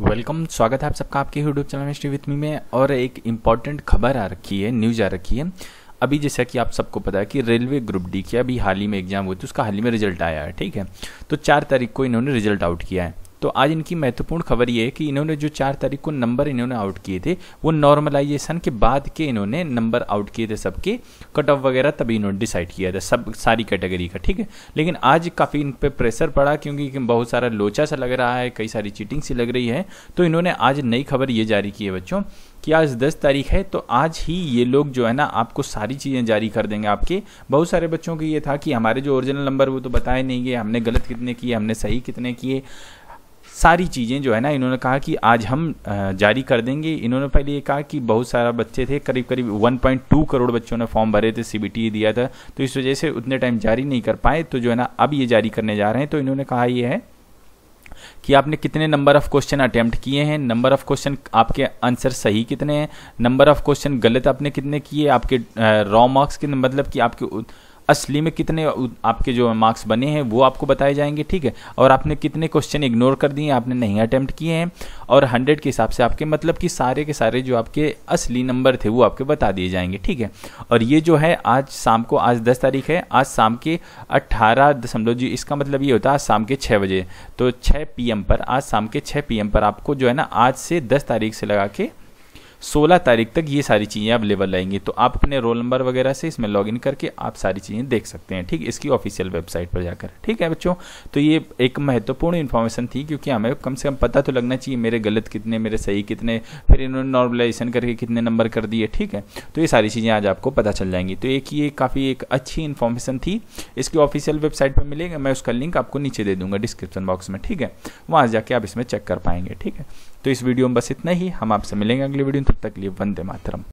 welcome स्वागत है आप सबका आपके YouTube channel mystery with me में और एक इम्पॉर्टेंट खबर आ रखी है न्यूज़ आ रखी है अभी जैसा कि आप सबको पता है कि रेलवे ग्रुप डी की अभी हाल ही में एग्जाम हुई थी उसका हाल ही में रिजल्ट आया है ठीक है तो चार तारीख को इन्होंने रिजल्ट आउट किया है तो आज इनकी महत्वपूर्ण खबर ये है कि इन्होंने जो चार तारीख को नंबर इन्होंने आउट किए थे वो नॉर्मलाइजेशन के बाद के इन्होंने नंबर आउट किए थे सबके कट ऑफ वगैरह तभी इन्होंने डिसाइड किया था सब सारी कैटेगरी का ठीक है लेकिन आज काफ़ी इन पर प्रेशर पड़ा क्योंकि बहुत सारा लोचा सा लग रहा है कई सारी चीटिंग सी लग रही है तो इन्होंने आज नई खबर ये जारी की है बच्चों कि आज 10 तारीख है तो आज ही ये लोग जो है ना आपको सारी चीज़ें जारी कर देंगे आपके बहुत सारे बच्चों के ये था कि हमारे जो ओरिजिनल नंबर वो तो बताए नहीं गए हमने गलत कितने किए हमने सही कितने किए सारी चीज़ें जो है ना इन्होंने कहा कि आज हम जारी कर देंगे इन्होंने पहले ये कहा कि बहुत सारा बच्चे थे करीब करीब 1.2 करोड़ बच्चों ने फॉर्म भरे थे सीबीटी e दिया था तो इस वजह से उतने टाइम जारी नहीं कर पाए तो जो है ना अब ये जारी करने जा रहे हैं तो इन्होंने कहा ये है कि आपने कितने नंबर ऑफ क्वेश्चन अटैम्प्ट किए हैं नंबर ऑफ क्वेश्चन आपके आंसर सही कितने हैं नंबर ऑफ क्वेश्चन गलत आपने कितने किए आपके रॉ मार्क्स कितने मतलब कि आपके असली में कितने आपके जो मार्क्स बने हैं वो आपको बताए जाएंगे ठीक है और आपने कितने क्वेश्चन इग्नोर कर दिए आपने नहीं अटैम्प्ट किए हैं और हंड्रेड के हिसाब से आपके मतलब कि सारे के सारे जो आपके असली नंबर थे वो आपके बता दिए जाएंगे ठीक है और ये जो है आज शाम को आज दस तारीख है आज शाम के अट्ठारह दशमलव जी इसका मतलब ये होता है आज शाम के छः बजे तो छः पी पर आज शाम के छः पी पर आपको जो है ना आज से दस तारीख से लगा के 16 तारीख तक ये सारी चीज़ें आप लेवल तो आप अपने रोल नंबर वगैरह से इसमें लॉगिन करके आप सारी चीज़ें देख सकते हैं ठीक इसकी ऑफिशियल वेबसाइट पर जाकर ठीक है बच्चों तो ये एक महत्वपूर्ण इन्फॉर्मेशन थी क्योंकि हमें कम से कम पता तो लगना चाहिए मेरे गलत कितने मेरे सही कितने फिर इन्होंने नॉर्मलाइजेशन करके कितने नंबर कर दिए ठीक है तो ये सारी चीज़ें आज आपको पता चल जाएंगी तो एक ये काफ़ी एक अच्छी इन्फॉर्मेशन थी इसकी ऑफिशियल वेबसाइट पर मिलेगा मैं उसका लिंक आपको नीचे दे दूंगा डिस्क्रिप्शन बॉक्स में ठीक है वहाँ जाके आप इसमें चेक कर पाएंगे ठीक है तो इस वीडियो में बस इतना ही हम आपसे मिलेंगे अगली वीडियो अंत तक लिए वंदे मातरम